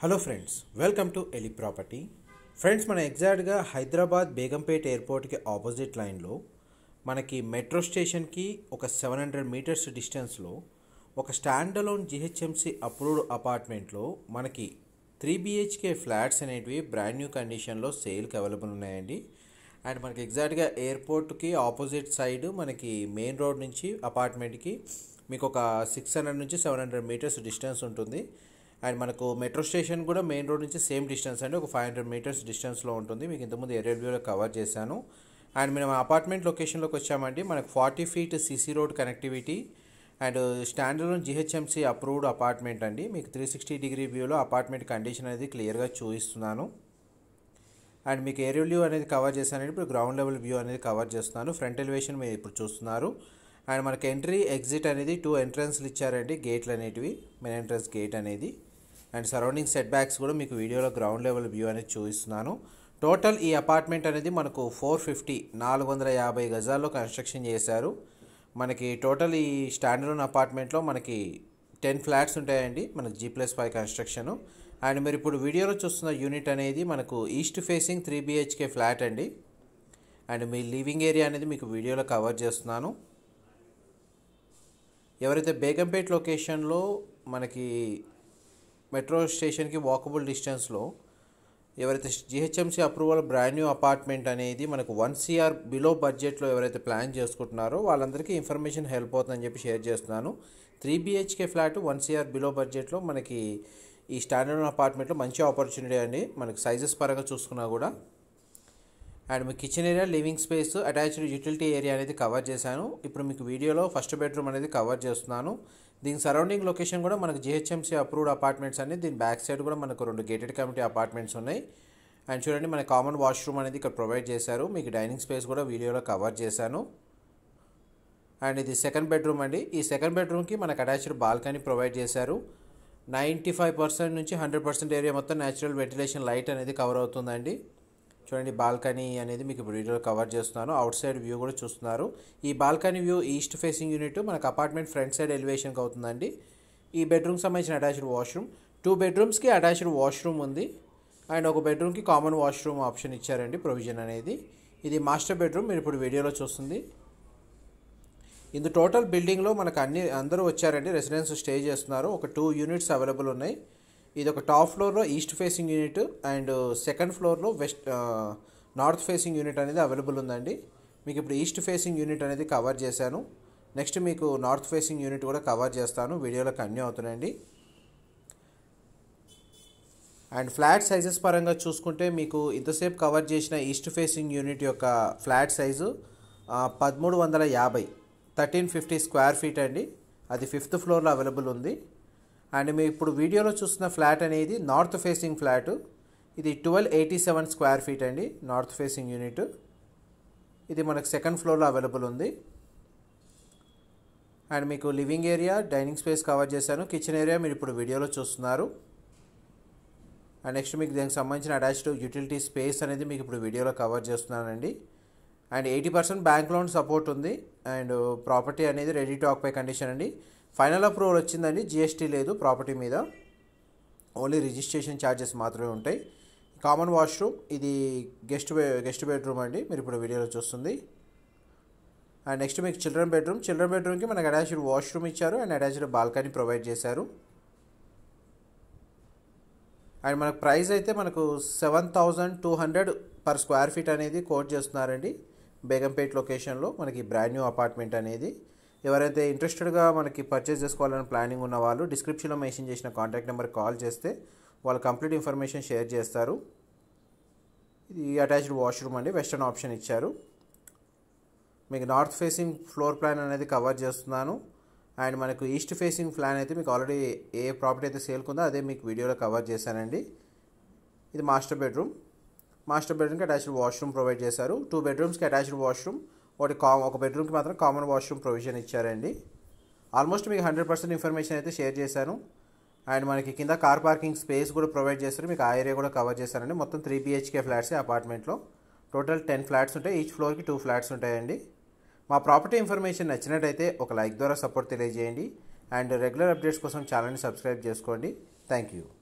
hello friends welcome to ఎలి property friends మన ఎగ్జాక్ట్గా హైదరాబాద్ బేగంపేట్ ఎయిర్పోర్ట్కి ఆపోజిట్ లైన్లో మనకి మెట్రో స్టేషన్కి ఒక సెవెన్ హండ్రెడ్ మీటర్స్ డిస్టెన్స్లో ఒక స్టాండ్ అలోన్ జిహెచ్ఎంసీ అప్రూవ్డ్ అపార్ట్మెంట్లో మనకి త్రీ బిహెచ్కే ఫ్లాట్స్ అనేటివి బ్రాండ్ న్యూ కండిషన్లో సేల్కి అవైలబుల్ ఉన్నాయండి అండ్ మనకి ఎగ్జాక్ట్గా ఎయిర్పోర్ట్కి ఆపోజిట్ సైడ్ మనకి మెయిన్ రోడ్ నుంచి అపార్ట్మెంట్కి మీకు ఒక సిక్స్ హండ్రెడ్ నుంచి సెవెన్ హండ్రెడ్ మీటర్స్ డిస్టెన్స్ ఉంటుంది అండ్ మనకు మెట్రో స్టేషన్ కూడా మెయిన్ రోడ్ నుంచి సేమ్ డిస్టెన్స్ అండి ఒక ఫైవ్ హండ్రెడ్ మీటర్స్ డిస్టెన్స్లో ఉంటుంది మీకు ఇంతకుముందు ఎర్రవ్యూలో కవర్ చేశాను అండ్ మేము అపార్ట్మెంట్ లొకేషన్లోకి వచ్చామండి మనకు forty feet CC road connectivity and standard GHMC approved apartment అండి మీకు త్రీ సిక్స్టీ డిగ్రీ వ్యూలో అపార్ట్మెంట్ కండిషన్ అనేది క్లియర్గా చూపిస్తున్నాను అండ్ మీకు ఏరియల్ వ్యూ అనేది కవర్ చేశానండి ఇప్పుడు గ్రౌండ్ లెవెల్ వ్యూ అనేది కవర్ చేస్తున్నాను ఫ్రంట్ ఎలివేషన్ మీరు ఇప్పుడు చూస్తున్నారు అండ్ మనకు ఎంట్రీ ఎగ్జిట్ అనేది టూ ఎంట్రన్స్లు ఇచ్చారండి గేట్లు అనేటివి మెయిన్ ఎంట్రన్స్ గేట్ అనేది అండ్ సరౌండింగ్ సెట్ బ్యాక్స్ కూడా మీకు వీడియోలో గ్రౌండ్ లెవెల్ వ్యూ అనేది చూపిస్తున్నాను టోటల్ ఈ అపార్ట్మెంట్ అనేది మనకు ఫోర్ ఫిఫ్టీ నాలుగు వందల యాభై గజాల్లో కన్స్ట్రక్షన్ చేశారు మనకి టోటల్ ఈ స్టాండర్డ్ అపార్ట్మెంట్లో మనకి టెన్ ఫ్లాట్స్ ఉంటాయండి మన G plus five construction and మీరు ఇప్పుడు వీడియోలో చూస్తున్న యూనిట్ అనేది మనకు east facing three BHK flat అండి అండ్ మీ లివింగ్ ఏరియా అనేది మీకు వీడియోలో కవర్ చేస్తున్నాను ఎవరైతే బేగంపేట్ లొకేషన్లో మనకి మెట్రో స్టేషన్కి వాకబుల్ డిస్టెన్స్లో ఎవరైతే GHMC approval brand new apartment అనేది మనకు వన్ సిఆర్ బిలో బడ్జెట్లో ఎవరైతే ప్లాన్ చేసుకుంటున్నారో వాళ్ళందరికీ ఇన్ఫర్మేషన్ హెల్ప్ అవుతుందని చెప్పి షేర్ చేస్తున్నాను three BHK flat one CR below బడ్జెట్లో మనకి ఈ స్టాండర్డ్ అపార్ట్మెంట్లో మంచి ఆపర్చునిటీ అండి మనకి సైజెస్ పరంగా చూసుకున్నా కూడా అండ్ మీ kitchen area living space attached utility area అనేది కవర్ చేశాను ఇప్పుడు మీకు వీడియోలో ఫస్ట్ బెడ్రూమ్ అనేది కవర్ చేస్తున్నాను దీని సరౌండింగ్ లొకేషన్ కూడా మనకు జిహెచ్ఎంసీ అప్రూవ్డ్ అపార్ట్మెంట్స్ అనేది దీని బ్యాక్ సైడ్ కూడా మనకు రెండు గేటెడ్ కమిటీ అపార్ట్మెంట్స్ ఉన్నాయి అండ్ చూడండి మన కామన్ వాష్రూమ్ అనేది ఇక్కడ ప్రొవైడ్ చేశారు మీకు డైనింగ్ స్పేస్ కూడా వీడియోలో కవర్ చేశాను అండ్ ఇది సెకండ్ బెడ్రూమ్ అండి ఈ సెకండ్ బెడ్రూమ్కి మనకు అటాచ్డ్ బాల్కనీ ప్రొవైడ్ చేశారు నైంటీ ఫైవ్ పర్సెంట్ నుంచి హండ్రెడ్ పర్సెంట్ ఏరియా మొత్తం న్యాచురల్ వెంటిలేషన్ లైట్ అనేది కవర్ అవుతుందండి చూడండి బాల్కనీ అనేది మీకు ఇప్పుడు వీడియోలో కవర్ చేస్తున్నాను అవుట్ సైడ్ వ్యూ కూడా చూస్తున్నారు ఈ balcony view east facing unit మనకు అపార్ట్మెంట్ ఫ్రంట్ సైడ్ ఎలివేషన్కి అవుతుందండి ఈ బెడ్రూమ్కి సంబంధించిన అటాచ్డ్ వాష్రూమ్ టూ బెడ్రూమ్స్కి అటాచ్డ్ వాష్రూమ్ ఉంది అండ్ ఒక బెడ్రూమ్కి కామన్ వాష్రూమ్ ఆప్షన్ ఇచ్చారండి ప్రొవిజన్ అనేది ఇది మాస్టర్ బెడ్రూమ్ మీరు ఇప్పుడు వీడియోలో చూస్తుంది ఇందు టోటల్ బిల్డింగ్లో మనకు అన్ని అందరూ వచ్చారండి రెసిడెన్స్ స్టే చేస్తున్నారు ఒక టూ యూనిట్స్ అవైలబుల్ ఉన్నాయి ఇది ఒక టాప్ ఫ్లోర్లో east facing unit and second ఫ్లోర్లో వెస్ట్ నార్త్ ఫేసింగ్ యూనిట్ అనేది అవైలబుల్ ఉందండి మీకు ఇప్పుడు ఈస్ట్ ఫేసింగ్ యూనిట్ అనేది కవర్ చేశాను నెక్స్ట్ మీకు నార్త్ ఫేసింగ్ యూనిట్ కూడా కవర్ చేస్తాను వీడియోలో కన్యూ అవుతున్నాయండి అండ్ ఫ్లాట్ సైజెస్ పరంగా చూసుకుంటే మీకు ఇంతసేపు కవర్ చేసిన ఈస్ట్ ఫేసింగ్ యూనిట్ యొక్క ఫ్లాట్ సైజు పదమూడు వందల యాభై థర్టీన్ ఫిఫ్టీ స్క్వేర్ ఫీట్ అండి అది ఫిఫ్త్ ఫ్లోర్లో అవైలబుల్ ఉంది అండ్ మీరు ఇప్పుడు వీడియోలో చూస్తున్న ఫ్లాట్ అనేది నార్త్ ఫేసింగ్ ఫ్లాట్ ఇది twelve eighty seven square feet అండి నార్త్ ఫేసింగ్ యూనిట్ ఇది మనకు సెకండ్ ఫ్లోర్లో అవైలబుల్ ఉంది అండ్ మీకు living area dining space cover చేశాను కిచెన్ ఏరియా మీరు ఇప్పుడు వీడియోలో చూస్తున్నారు అండ్ నెక్స్ట్ మీకు దానికి సంబంధించిన అటాచ్డ్ యూటిలిటీ స్పేస్ అనేది మీకు ఇప్పుడు వీడియోలో కవర్ చేస్తున్నానండి and eighty percent bank loan support ఉంది అండ్ ప్రాపర్టీ అనేది రెడీ టు ఆక్పై కండిషన్ అండి ఫైనల్ అప్రూవల్ వచ్చిందండి జిఎస్టీ లేదు ప్రాపర్టీ మీద ఓన్లీ రిజిస్ట్రేషన్ ఛార్జెస్ మాత్రమే ఉంటాయి కామన్ వాష్రూమ్ ఇది గెస్ట్ గెస్ట్ బెడ్రూమ్ అండి మీరు ఇప్పుడు వీడియోలో చూస్తుంది అండ్ నెక్స్ట్ మీకు చిల్డ్రన్ బెడ్రూమ్ చిల్డ్రన్ బెడ్రూమ్కి మనకు అటాచ్డ్ వాష్రూమ్ ఇచ్చారు అండ్ అటాచ్డ్ బాల్కనీ ప్రొవైడ్ చేశారు అండ్ మనకు ప్రైస్ అయితే మనకు seven thousand two hundred per square feet అనేది కోట్ చేస్తున్నారండి బేగంపేట్ లొకేషన్లో మనకి బ్రాండ్ న్యూ అపార్ట్మెంట్ అనేది ఎవరైతే ఇంట్రెస్టెడ్గా మనకి పర్చేస్ చేసుకోవాలని ప్లానింగ్ ఉన్న వాళ్ళు డిస్క్రిప్షన్లో మెన్షన్ చేసిన కాంటాక్ట్ నెంబర్ కాల్ చేస్తే వాళ్ళు కంప్లీట్ ఇన్ఫర్మేషన్ షేర్ చేస్తారు ఇది అటాచ్డ్ వాష్రూమ్ అండి వెస్టర్న్ ఆప్షన్ ఇచ్చారు మీకు నార్త్ ఫేసింగ్ ఫ్లోర్ ప్లాన్ అనేది కవర్ చేస్తున్నాను అండ్ మనకు ఈస్ట్ ఫేసింగ్ ప్లాన్ అయితే మీకు ఆల్రెడీ ఏ ప్రాపర్టీ అయితే సేల్కుందో అదే మీకు వీడియోలో కవర్ చేశానండి ఇది మాస్టర్ బెడ్రూమ్ మాస్టర్ బెడ్రూమ్కి అటాచ్డ్ వాష్రూమ్ ప్రొవైడ్ చేశారు టూ బెడ్రూమ్స్కి అటాచ్డ్ వాష్రూమ్ ఒకటి కామ్ ఒక బెడ్రూమ్కి మాత్రం కామన్ వాష్రూమ్ ప్రొవిజన్ ఇచ్చారండి ఆల్మోస్ట్ మీకు హండ్రెడ్ పర్సెంట్ ఇన్ఫర్మేషన్ అయితే షేర్ చేశాను అండ్ మనకి కింద కార్ పార్కింగ్ స్పేస్ కూడా ప్రొవైడ్ చేస్తారు మీకు ఆ ఏరియా కూడా కవర్ చేశారండి మొత్తం త్రీ బీహెచ్కే ఫ్లాట్స్ అపార్ట్మెంట్లో టోటల్ టెన్ ఫ్లాట్స్ ఉంటాయి ఈచ్ ఫ్లోర్కి టూ ఫ్లాట్స్ ఉంటాయండి మా ప్రాపర్టీ ఇన్ఫర్మేషన్ నచ్చినట్టయితే ఒక లైక్ ద్వారా సపోర్ట్ తెలియజేయండి అండ్ రెగ్యులర్ అప్డేట్స్ కోసం ఛానల్ని సబ్స్క్రైబ్ చేసుకోండి థ్యాంక్ యూ